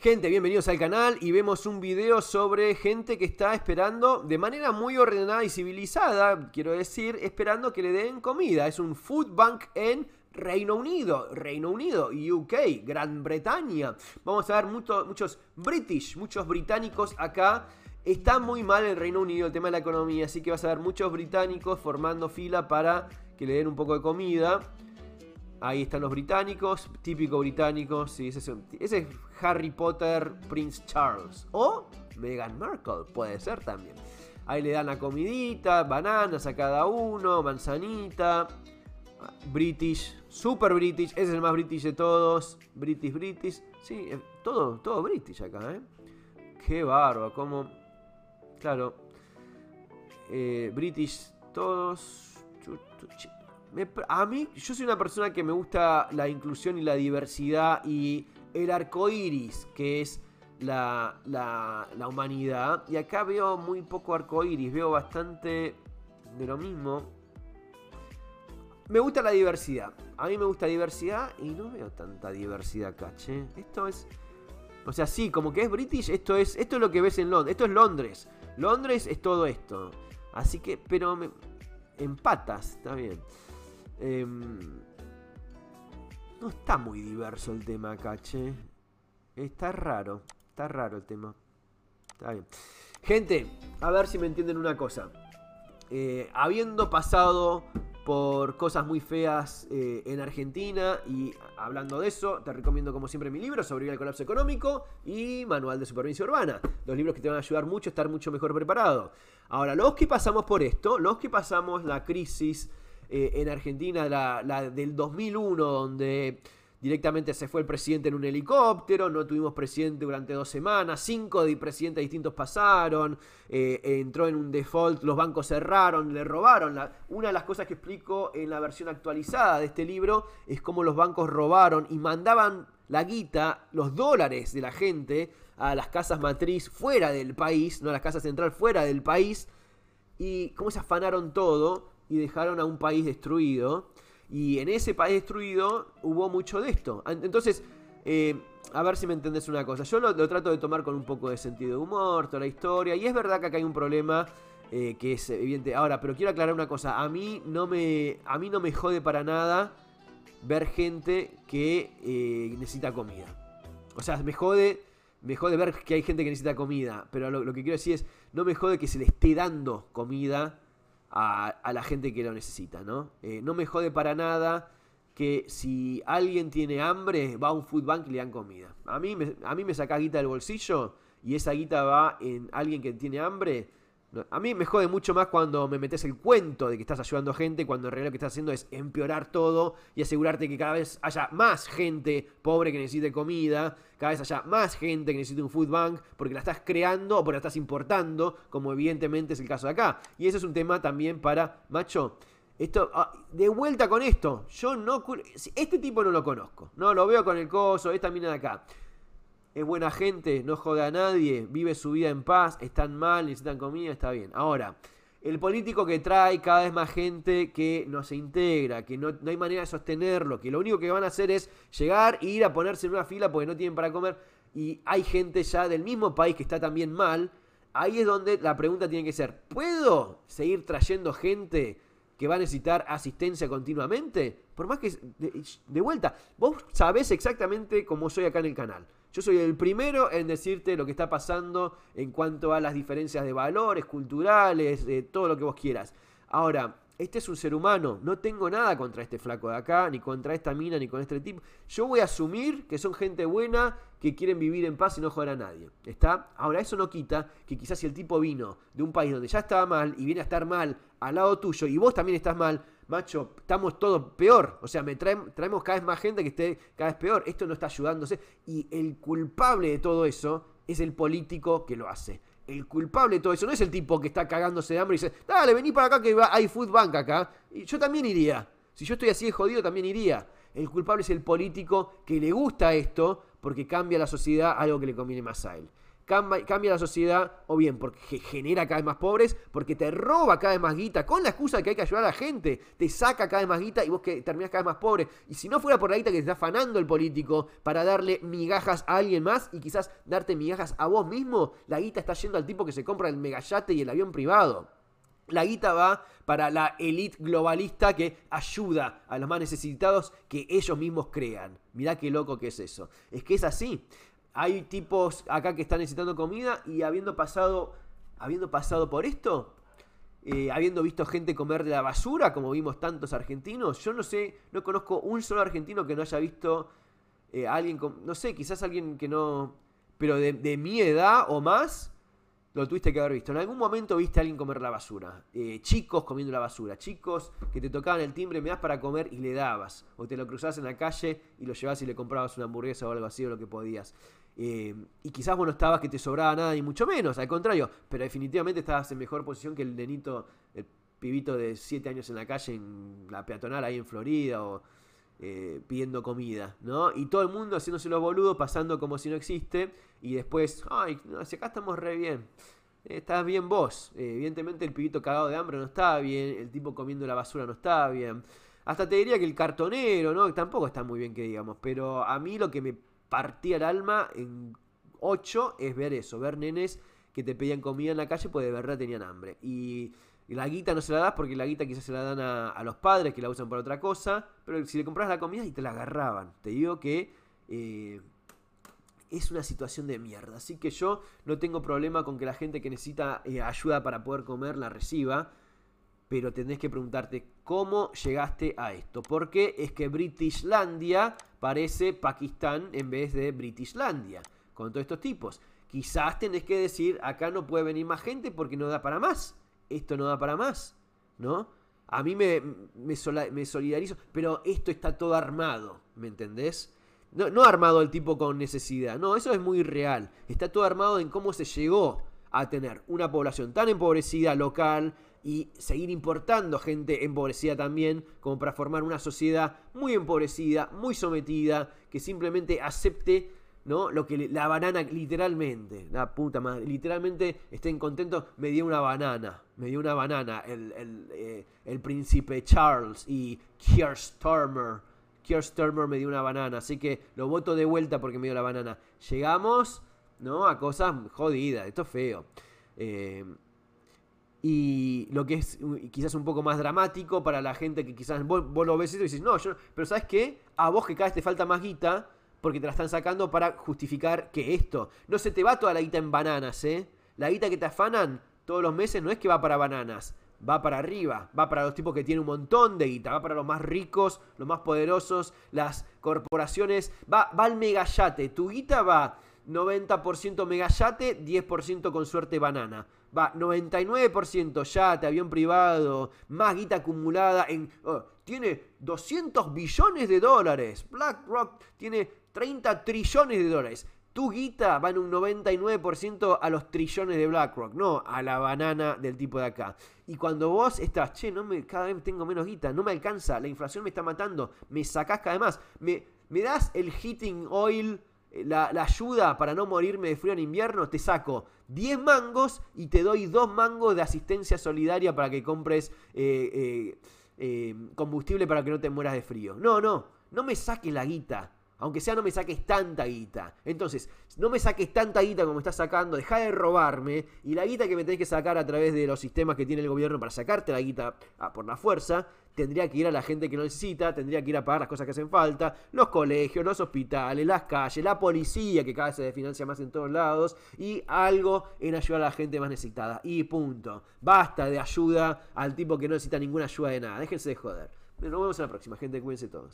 Gente, bienvenidos al canal y vemos un video sobre gente que está esperando de manera muy ordenada y civilizada, quiero decir, esperando que le den comida. Es un food bank en Reino Unido, Reino Unido, UK, Gran Bretaña. Vamos a ver muchos british, muchos británicos acá. Está muy mal el Reino Unido el tema de la economía, así que vas a ver muchos británicos formando fila para que le den un poco de comida. Ahí están los británicos, típico británico, sí, ese es, Harry Potter, Prince Charles. O Meghan Markle, puede ser también. Ahí le dan la comidita, bananas a cada uno, manzanita. British, super British, ese es el más British de todos. British, British. Sí, eh, todo, todo British acá, ¿eh? Qué barba, como... Claro. Eh, British, todos a mí, yo soy una persona que me gusta la inclusión y la diversidad y el arco iris, que es la, humanidad. Y acá veo muy poco arco iris, veo bastante de lo mismo. Me gusta la diversidad. A mí me gusta diversidad y no veo tanta diversidad acá, che. Esto es. O sea, sí, como que es British, esto es, esto es lo que ves en Londres. Esto es Londres. Londres es todo esto. Así que, pero me, en patas, está bien. Em, no está muy diverso el tema ¿caché? Está raro. Está raro el tema. Está bien. Gente, a ver si me entienden una cosa. Eh, habiendo pasado por cosas muy feas eh, en Argentina y hablando de eso, te recomiendo como siempre mi libro, Sobre el colapso económico y Manual de Supervivencia Urbana, dos libros que te van a ayudar mucho a estar mucho mejor preparado. Ahora, los que pasamos por esto, los que pasamos la crisis eh, en Argentina, la, del 2001, donde directamente se fue el presidente en un helicóptero, no tuvimos presidente durante dos semanas, cinco presidentes distintos pasaron, eh, entró en un default, los bancos cerraron, le robaron. una de las cosas que explico en la versión actualizada de este libro es cómo los bancos robaron y mandaban la guita, los dólares de la gente a las casas matriz fuera del país, no a las casas central fuera del país, y cómo se afanaron todo y dejaron a un país destruido. Y en ese país destruido hubo mucho de esto. Entonces, eh, a ver si me entendés una cosa. Yo lo, trato de tomar con un poco de sentido de humor, toda la historia. Y es verdad que acá hay un problema eh, que es evidente. Ahora, pero quiero aclarar una cosa. A mí no me, a mí no me jode para nada ver gente que eh, necesita comida. O sea, me jode, me jode ver que hay gente que necesita comida. Pero lo que quiero decir es, no me jode que se le esté dando comida a, la gente que lo necesita, ¿no? Eh, no me jode para nada que si alguien tiene hambre, va a un food bank y le dan comida. A mí, me, a mí me saca guita del bolsillo y esa guita va en alguien que tiene hambre a mí me jode mucho más cuando me metes el cuento de que estás ayudando a gente, cuando en realidad lo que estás haciendo es empeorar todo y asegurarte que cada vez haya más gente pobre que necesite comida, cada vez haya más gente que necesite un food bank, porque la estás creando o porque la estás importando, como evidentemente es el caso de acá. Y ese es un tema también para, macho, esto, ah, de vuelta con esto, yo no... Este tipo no lo conozco, no lo veo con el coso, esta mina de acá es buena gente, no jode a nadie, vive su vida en paz, están mal, necesitan comida, está bien. Ahora, el político que trae cada vez más gente que no se integra, que no, hay manera de sostenerlo, que lo único que van a hacer es llegar e ir a ponerse en una fila porque no tienen para comer, y hay gente ya del mismo país que está también mal, ahí es donde la pregunta tiene que ser, ¿puedo seguir trayendo gente? que va a necesitar asistencia continuamente. Por más que. de, vuelta, vos sabés exactamente cómo soy acá en el canal. Yo soy el primero en decirte lo que está pasando en cuanto a las diferencias de valores, culturales, de todo lo que vos quieras. Ahora, este es un ser humano, no tengo nada contra este flaco de acá, ni contra esta mina, ni con este tipo. Yo voy a asumir que son gente buena, que quieren vivir en paz y no joder a nadie. ¿Está? Ahora, eso no quita que quizás si el tipo vino de un país donde ya estaba mal y viene a estar mal al lado tuyo y vos también estás mal, macho, estamos todos peor. O sea, me traemos cada vez más gente que esté cada vez peor. Esto no está ayudándose. Y el culpable de todo eso es el político que lo hace. El culpable de todo eso no es el tipo que está cagándose de hambre y dice, dale, vení para acá que hay food bank acá. Y yo también iría. Si yo estoy así de jodido, también iría. El culpable es el político que le gusta esto porque cambia la sociedad algo que le conviene más a él cambia, la sociedad o bien porque genera cada vez más pobres, porque te roba cada vez más guita, con la excusa de que hay que ayudar a la gente, te saca cada vez más guita y vos que terminás cada vez más pobre. Y si no fuera por la guita que te está afanando el político para darle migajas a alguien más y quizás darte migajas a vos mismo, la guita está yendo al tipo que se compra el megayate y el avión privado. La guita va para la elite globalista que ayuda a los más necesitados que ellos mismos crean. Mirá qué loco que es eso. Es que es así hay tipos acá que están necesitando comida y habiendo pasado, habiendo pasado por esto, eh, habiendo visto gente comer de la basura, como vimos tantos argentinos, yo no sé, no conozco un solo argentino que no haya visto eh, a alguien, con, no sé, quizás alguien que no, pero de, mi edad o más, lo tuviste que haber visto. En algún momento viste a alguien comer la basura, eh, chicos comiendo la basura, chicos que te tocaban el timbre, me das para comer y le dabas, o te lo cruzabas en la calle y lo llevabas y le comprabas una hamburguesa o algo así o lo que podías. Eh, y quizás vos no estabas que te sobraba nada, ni mucho menos, al contrario, pero definitivamente estabas en mejor posición que el nenito, el pibito de 7 años en la calle, en la peatonal ahí en Florida, o eh, pidiendo comida, ¿no? Y todo el mundo haciéndose los boludos, pasando como si no existe, y después, ay, acá estamos re bien. Eh, Estás bien vos. evidentemente el pibito cagado de hambre no está bien, el tipo comiendo la basura no está bien. Hasta te diría que el cartonero, ¿no? Tampoco está muy bien que digamos, pero a mí lo que me partía el alma en 8 es ver eso, ver nenes que te pedían comida en la calle porque de verdad tenían hambre. Y la guita no se la das porque la guita quizás se la dan a, los padres que la usan para otra cosa, pero si le compras la comida y te la agarraban. Te digo que eh, es una situación de mierda. Así que yo no tengo problema con que la gente que necesita eh, ayuda para poder comer la reciba pero tenés que preguntarte cómo llegaste a esto. Porque es que Britishlandia parece Pakistán en vez de Britishlandia? Con todos estos tipos. Quizás tenés que decir, acá no puede venir más gente porque no da para más. Esto no da para más, ¿no? A mí me, solidarizo, pero esto está todo armado, ¿me entendés? No, no armado el tipo con necesidad, no, eso es muy real. Está todo armado en cómo se llegó a tener una población tan empobrecida local, y seguir importando gente empobrecida también, como para formar una sociedad muy empobrecida, muy sometida, que simplemente acepte ¿no? Lo que la banana, literalmente, la puta madre, literalmente estén contentos, me dio una banana, me dio una banana el, eh, príncipe Charles y Keir Starmer, Keir me dio una banana, así que lo voto de vuelta porque me dio la banana. Llegamos, ¿no? A cosas jodidas, esto es feo. Eh, y lo que es quizás un poco más dramático para la gente que quizás vos, lo ves y dices, no, yo, pero ¿sabes qué? A vos que cada vez te falta más guita porque te la están sacando para justificar que esto. No se te va toda la guita en bananas, ¿eh? La guita que te afanan todos los meses no es que va para bananas, va para arriba, va para los tipos que tienen un montón de guita, va para los más ricos, los más poderosos, las corporaciones, va, va al megayate. Tu guita va 90% mega yate, 10% con suerte banana. Va, 99% yate, avión privado, más guita acumulada en... Oh, tiene 200 billones de dólares. BlackRock tiene 30 trillones de dólares. Tu guita va en un 99% a los trillones de BlackRock, no a la banana del tipo de acá. Y cuando vos estás, che, cada vez tengo menos guita, no me alcanza, la inflación me está matando, me sacas cada vez más, me das el heating oil eh, la, ayuda para no morirme de frío en invierno, te saco 10 mangos y te doy 2 mangos de asistencia solidaria para que compres eh, eh, combustible para que no te mueras de frío. No, no, no me saques la guita. Aunque sea no me saques tanta guita. Entonces, no me saques tanta guita como estás sacando, deja de robarme. Y la guita que me tenés que sacar a través de los sistemas que tiene el gobierno para sacarte la guita ah, por la fuerza, tendría que ir a la gente que no necesita, tendría que ir a pagar las cosas que hacen falta, los colegios, los hospitales, las calles, la policía, que cada vez se desfinancia más en todos lados, y algo en ayudar a la gente más necesitada. Y punto. Basta de ayuda al tipo que no necesita ninguna ayuda de nada. Déjense de joder. Nos vemos en la próxima, gente. Cuídense todos.